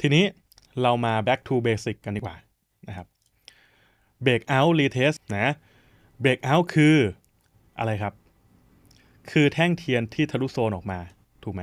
ทีนี้เรามา back to basic กันดีกว่านะครับ break out retest นะ break out คืออะไรครับ คือแท่งเทียนที่ทะลุโซนออกมา ถูกไหม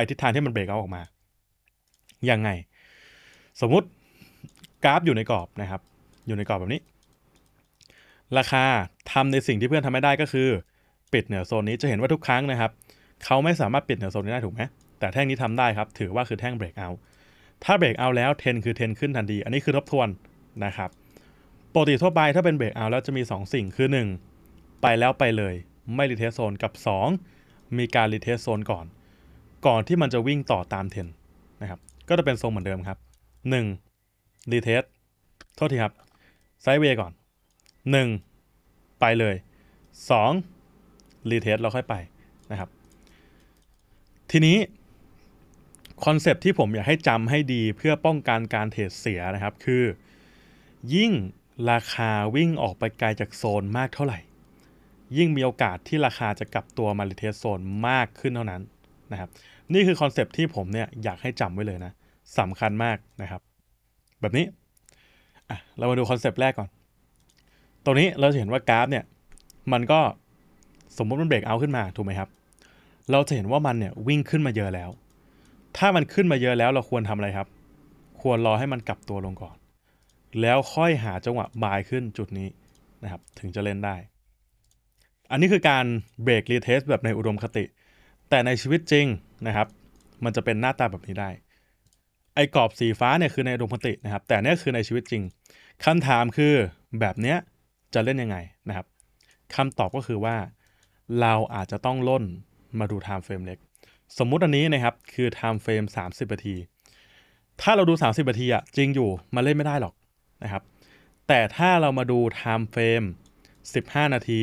ไปทิศทางที่มันเบรกเอาออกมา ยังไง สมมุติกราฟอยู่ในกรอบนะครับ อยู่ในกรอบแบบนี้ ราคา ทำในสิ่งที่เพื่อนทำไม่ได้ก็คือปิดเหนือโซนนี้ จะเห็นว่าทุกครั้งนะครับ เขาไม่สามารถปิดเหนือโซนนี้ได้ถูกไหมแต่แท่งนี้ทำได้ครับ ถือว่าคือแท่งเบรกเอา ถ้าเบรกเอาแล้วเทนคือเทน ขึ้นทันที อันนี้คือทบทวนนะครับปกติทั่วไปถ้าเป็นเบรกเอาแล้วจะมี2 สิ่ง คือ 1 ไปแล้วไปเลยไม่รีเทสโซนกับ 2 มีการรีเทสโซนก่อนก่อนที่มันจะวิ่งต่อตามเทรนนะครับ ก็จะเป็นทรงเหมือนเดิมครับ1รีเทสโทษทีครับ ไซด์เวย์ก่อน1 ไปเลย2รีเทสเราค่อยไปนะครับ ทีนี้ คอนเซปที่ผมอยากให้จำให้ดีเพื่อป้องกันการเทรดเสียนะครับ คือ ยิ่งราคาวิ่งออกไปไกลจากโซนมากเท่าไหร่ ยิ่งมีโอกาสที่ราคาจะกลับตัวมาริเทสโซนมากขึ้นเท่านั้นนะครับนี่คือคอนเซปที่ผมเนี่ยอยากให้จำไว้เลยนะสำคัญมากนะครับ แบบนี้เรามาดูคอนเซปแรกก่อน ตรงนี้เราจะเห็นว่ากราฟเนี่ยมันก็สมมติมันเบรกเอาขึ้นมาถูกไหมครับ เราจะเห็นว่ามันเนี่ยวิ่งขึ้นมาเยอะแล้ว ถ้ามันขึ้นมาเยอะแล้วเราควรทำอะไรครับ ควรรอให้มันกลับตัวลงก่อน แล้วค่อยหาจังหวะบายขึ้นจุดนี้นะครับถึงจะเล่นได้ อันนี้คือการเบรกรีเทสแบบในอุดมคติแต่ในชีวิตจริงนะครับ มันจะเป็นหน้าตาแบบนี้ได้ ไอ้กรอบสีฟ้าเนี่ยคือในดวงมคตินะครับ แต่เนี่ยคือในชีวิตจริงคำถามคือแบบเนี้ยจะเล่นยังไงนะครับคำตอบก็คือว่าเราอาจจะต้องล่นมาดูไทม์เฟรมเล็ก สมมุติอันนี้นะครับคือไทม์เฟรม30 นาที ถ้าเราดู 30นาทีอะจริงอยู่มาเล่นไม่ได้หรอกนะครับ แต่ถ้าเรามาดูไทม์เฟรม15 นาที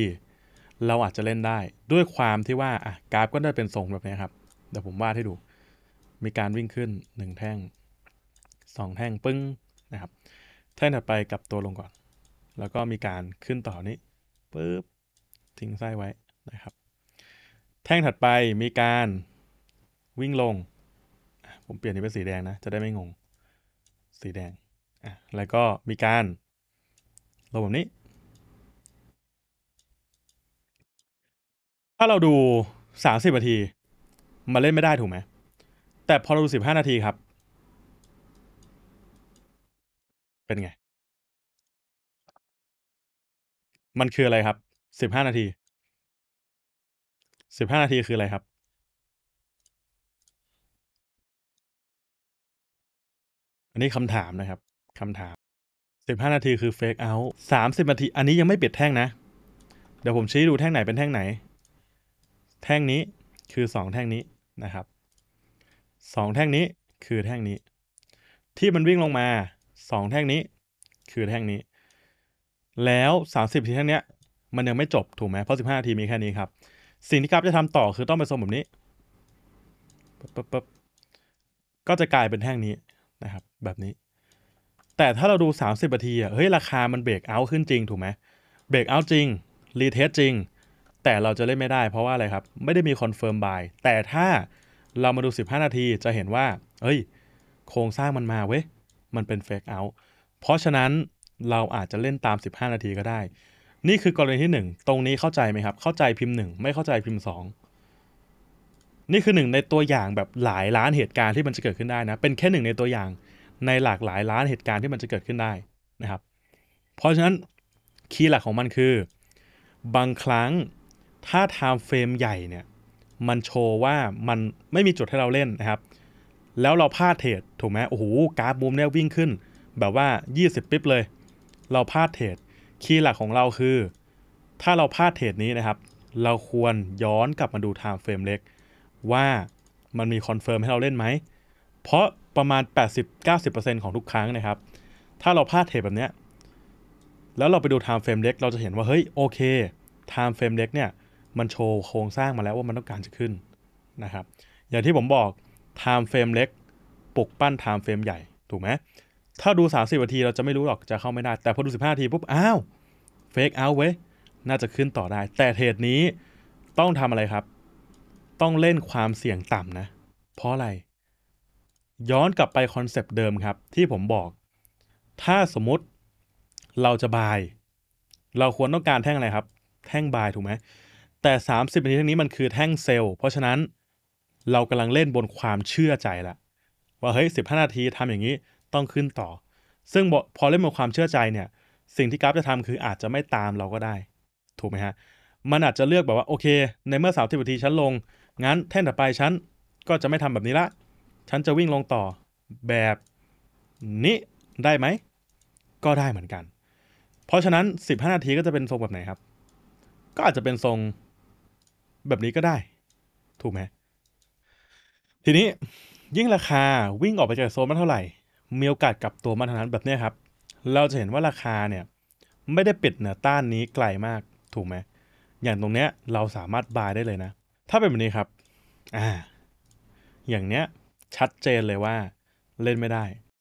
เราอาจจะเล่นได้ด้วยความที่ว่าอะกราฟก็ได้เป็นทรงแบบนี้ครับเดี๋ยวผมวาดให้ดูมีการวิ่งขึ้น 1 แท่ง 2 แท่งปึ้งนะครับ แท่งถัดไปกลับตัวลงก่อน แล้วก็มีการขึ้นต่อนี้ปึ๊บทิ้งไส้ไว้นะครับ แท่งถัดไปมีการวิ่งลง ผมเปลี่ยนนี้เป็นสีแดงนะจะได้ไม่งงสีแดงอ่ะแล้วก็มีการลงแบบนี้ถ้าเราดูสามสิบนาที มาเล่นไม่ได้ถูกไหม แต่พอเราดูสิบห้านาทีครับ เป็นไง มันคืออะไรครับสิบห้านาทีสิบห้านาทีคืออะไรครับ อันนี้คำถามนะครับคำถามสิบห้านาทีคือ เฟกเอาสามสิบนาที อันนี้ยังไม่ปิดแท่งนะ เดี๋ยวผมชี้ดูแท่งไหนเป็นแท่งไหนแท่งนี้คือ 2 แท่งนี้นะครับ 2 แท่งนี้คือแท่งนี้ ที่มันวิ่งลงมา 2 แท่งนี้คือแท่งนี้ แล้ว 30ทีแท่งเนี้ยมันยังไม่จบถูกไหมเพราะ15ทีมีแค่นี้ครับสิ่งที่กราฟจะทำต่อคือต้องไปสมแบบนี้ป๊บป๊บก็จะกลายเป็นแท่งนี้นะครับแบบนี้ แต่ถ้าเราดู 30นาทีอ่ะเฮ้ยราคามันเบรกเอาขึ้นจริงถูกไหมเบรกเอาจริงรีเทสจริงแต่เราจะเล่นไม่ได้เพราะว่าอะไรครับ ไม่ได้มีคอนเฟิร์มบายแต่ถ้าเรามาดู 15 นาทีจะเห็นว่า เอ้ย โครงสร้างมันมาเว้ย มันเป็นเฟกเอาท์เพราะฉะนั้นเราอาจจะเล่นตาม 15 นาทีก็ได้ นี่คือกรณีที่ 1 ตรงนี้เข้าใจไหมครับ เข้าใจพิมพ์ 1 ไม่เข้าใจพิมพ์ 2 นี่คือหนึ่งในตัวอย่างแบบหลายล้านเหตุการณ์ที่มันจะเกิดขึ้นได้นะเป็นแค่หนึ่งในตัวอย่างในหลากหลายล้านเหตุการณ์ที่มันจะเกิดขึ้นได้นะครับ เพราะฉะนั้นคีย์หลักของมันคือ บางครั้งถ้า time frame ใหญ่เนี่ย มันโชว์ว่ามันไม่มีจุดให้เราเล่นนะครับ แล้วเราพลาดเทรดถูกไหมโอ้โหกราฟมูมเนี่ยวิ่งขึ้น แบบว่า 20 ปิ๊บเลย เราพลาดเทรดคีย์หลักของเราคือ ถ้าเราพลาดเทรดนี้นะครับ เราควรย้อนกลับมาดู time frame เล็ก ว่ามันมีคอนเฟิร์มให้เราเล่นไหม เพราะประมาณ 80-90%ของทุกครั้งนะครับ ถ้าเราพลาดเทรดแบบเนี้ย แล้วเราไปดู time frame เล็ก เราจะเห็นว่าเฮ้ยโอเค time frame เล็กเนี่ยมันโชว์โครงสร้างมาแล้วว่ามันต้องการจะขึ้น นะครับ อย่างที่ผมบอก time f r a m เล็กปลุกปั้น time f r a m ใหญ่ถูกไหมถ้าดู 30นาที เราจะไม่รู้หรอกจะเข้าไม่ได้ แต่พอดู 15นาทีปุ๊บอ้าวเฟกเอาไเว้น่าจะขึ้นต่อได้ แต่เทรดนี้ต้องทำอะไรครับ ต้องเล่นความเสี่ยงต่ำนะ เพราะอะไร ย้อนกลับไปคอนเซปต์เดิมครับ ที่ผมบอก ถ้าสมมติเราจะบาย เราควรต้องการแท่งอะไรครับ แท่งบายถูกไหมแต่ 30นาทีทั้งนี้มันคือแท่งเซลล์ เพราะฉะนั้นเรากำลังเล่นบนความเชื่อใจละว่าเฮ้ยสินาทีทำอย่างนี้ต้องขึ้นต่อ ซึ่งพอเล่นบนความเชื่อใจเนี่ยสิ่งที่กราฟจะทำคืออาจจะไม่ตามเราก็ได้ ถูกไหมฮะมันอาจจะเลือกแบบว่าโอเค ในเมื่อสามสิบนาทีฉันลงงั้นแท่นต่อไปฉันก็จะไม่ทำแบบนี้ละฉันจะวิ่งลงต่อแบบนี้ได้ไหมก็ได้เหมือนกัน เพราะฉะนั้น 15 นาทีก็จะเป็นทรงแบบไหนครับ ก็อาจจะเป็นทรงแบบนี้ก็ได้ ถูกไหม ทีนี้ยิ่งราคาวิ่งออกไปจากโซนมันเท่าไหร่ มีโอกาสกลับตัวมาเท่านั้นแบบนี้ครับ เราจะเห็นว่าราคาเนี่ยไม่ได้ปิดเหนือต้านนี้ไกลมาก ถูกไหม อย่างตรงเนี้ยเราสามารถบายได้เลยนะ ถ้าเป็นแบบนี้ครับ อ่า อย่างเนี้ยชัดเจนเลยว่าเล่นไม่ได้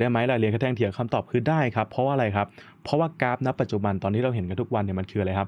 รได้ไหมเราเรียนแค่แท่งเถียงคำตอบคือได้ครับเพราะว่าอะไรครับ เพราะว่ากราฟณปัจจุบันตอนที่เราเห็นกันทุกวันเนี่ยมันคืออะไรครับ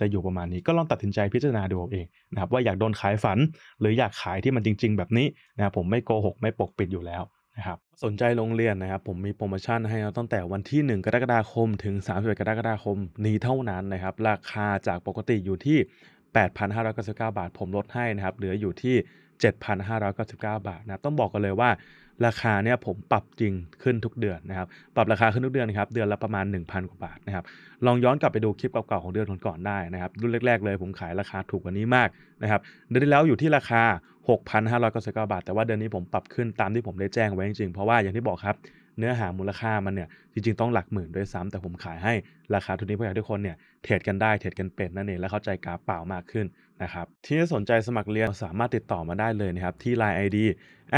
จะอยู่ประมาณนี้ก็ลองตัดสินใจพิจารณาดูเองนะครับ ว่าอยากโดนขายฝัน หรืออยากขายที่มันจริงๆแบบนี้นะครับผมไม่โกหก ไม่ปกปิดอยู่แล้วนะครับสนใจโรงเรียนนะครับ ผมมีโปรโมชั่นให้เราตั้งแต่วันที่ 1 กรกฎาคมถึง31กรกฎาคมนี้เท่านั้นนะครับ ราคาจากปกติอยู่ที่ 8,599 บาท ผมลดให้นะครับเหลืออยู่ที่ 7,599 บาทนะครับ ต้องบอกกันเลยว่าราคาเนี่ยผมปรับจริงขึ้นทุกเดือนนะครับ ปรับราคาขึ้นทุกเดือนนะครับเดือนละประมาณ1,000กว่าบาทนะครับลองย้อนกลับไปดูคลิปเก่าๆของเดือนก่อนๆได้นะครับรุ่นแรกๆ เลยผมขายราคาถูกกว่านี้มากนะครับเดือนที่แล้วอยู่ที่ราคา6,599บาท แต่ว่าเดือนนี้ผมปรับขึ้นตามที่ผมได้แจ้งไว้จริงๆเพราะว่าอย่างที่บอกครับเนื้อหามูลค่ามันเนี่ยจริง ๆ ต้องหลักหมื่นด้วยซ้ำแต่ผมขายให้ราคาทุนนี้เพื่อให้ทุกคนเนี่ย เทรดกันได้เทรดกันเป็นนั่นเอง และเข้าใจกราฟเปล่ามากขึ้นนะครับ ที่สนใจสมัครเรียน สามารถติดต่อมาได้เลยนะครับ ที่ Line ID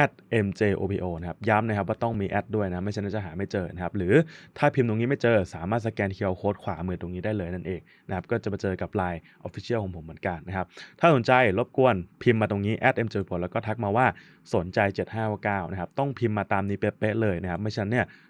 at mjopo นะครับ ย้ำนะครับว่าต้องมีแอดด้วยนะไม่ฉะนั้นจะหาไม่เจอนะครับ หรือถ้าพิมพ์ตรงนี้ไม่เจอสามารถสแกนเคอร์โค้ดขวามือตรงนี้ได้เลยนั่นเองนะครับก็จะมาเจอกับ Line Official ของผมเหมือนกันนะครับถ้าสนใจรบกวนพิมพ์มาตรงนี้ at mjopo แล้วก็ทักมาว่าสนใจ7599นะครับต้องพิมพ์มาตามนี้เป๊ะๆเลยนะครับไม่ฉะนั้นเนี่ย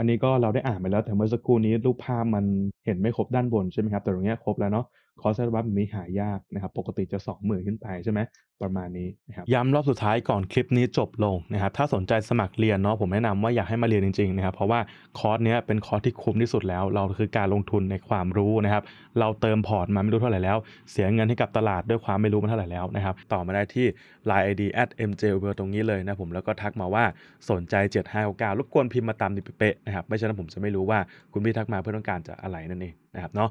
อันนี้ก็เราได้อ่านไปแล้วแต่เมื่อสักครู่นี้รูปภาพมันเห็นไม่ครบด้านบนใช่ไหมครับแต่ตรงนี้ครบแล้วเนาะคอร์สวัตมนี้หายากนะครับปกติจะ2มื่นขึ้นไปใช่ไหมประมาณนี้นะครับย้ำรอบสุดท้ายก่อนคลิปนี้จบลงนะครับถ้าสนใจสมัครเรียนเนาะผมแนะนำว่าอยากให้มาเรียนจริงๆนะครับเพราะว่าคอร์สเนี้ยเป็นคอร์สที่คุ้มที่สุดแล้ว เราคือการลงทุนในความรู้นะครับเราเติมพอร์ตมาไม่รู้เท่าไหร่แล้ว เสียเงินให้กับตลาดด้วยความไม่รู้มาเท่าไหร่แล้วนะครับต่อมาได้ที่ Line i อเ t mjw ตรงนี้เลยนะผมแล้วก็ทักมาว่าสนใจ7ก้ารบกวนพิมพ์มาตามนี้เป๊ะะครับไม่ช่นั้นผมจะไม่รู้ว่าคุณพี่ทักมาเพื่อต้องการจะอะไรนั่นเองนะครับ เนาะ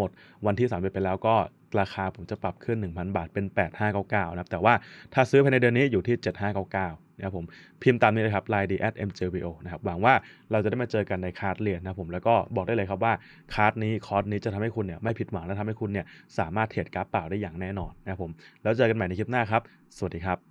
หมดวันที่3นไปแล้วก็ราคาผมจะปรับขึ้น 1,000 บาทเป็น 8599นะครับ แต่ว่าถ้าซื้อภายในเดือนนี้อยู่ที่ 7599นะครับผมพิมพ์ตามนี้เลยครับ line d at mjbo นะครับ หวัง ว่าเราจะได้มาเจอกันในคาร์ดเรียน นะผมแล้วก็บอกได้เลยครับว่าคาร์ดนี้คอร์สนี้จะทำให้คุณ เนี่ย ไม่ผิดหวังและทำให้คุณเนี่ยสามารถเทรดกราฟเปล่าได้อย่างแน่นอนนะครับผมแล้วเจอกันใหม่ในคลิปหน้าครับ สวัสดีครับ